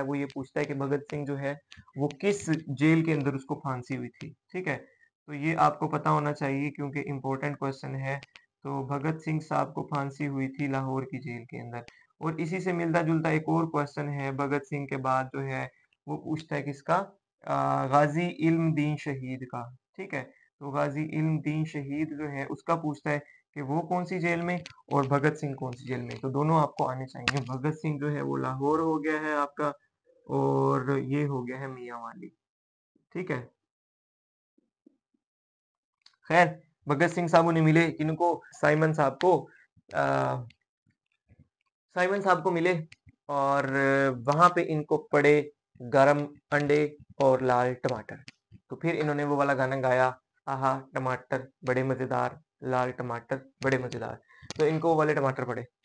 है वो ये पूछता है कि भगत सिंह जो है वो किस जेल के अंदर उसको फांसी हुई थी ठीक है तो ये आपको पता होना चाहिए क्योंकि इम्पोर्टेंट क्वेश्चन है तो भगत सिंह साहब को फांसी हुई थी लाहौर की जेल के अंदर और इसी से मिलता जुलता एक और क्वेश्चन है भगत सिंह के बाद जो है वो पूछता है किसका गाजी इल्म दीन शहीद का ठीक है तो गाजी इल्म दीन शहीद जो है उसका पूछता है कि वो कौन सी जेल में और भगत सिंह कौन सी जेल में तो दोनों आपको आने चाहिए भगत सिंह जो है वो लाहौर हो गया है आपका और ये हो गया है मियाँ वाली ठीक है खैर भगत सिंह साहब उन्हें मिले इनको साइमन साहब को आ, साइमन साहब को मिले और वहां पे इनको पड़े गरम अंडे और लाल टमाटर तो फिर इन्होंने वो वाला गाना गाया आहा टमाटर बड़े मजेदार लाल टमाटर बड़े मजेदार तो इनको वो वाले टमाटर पड़े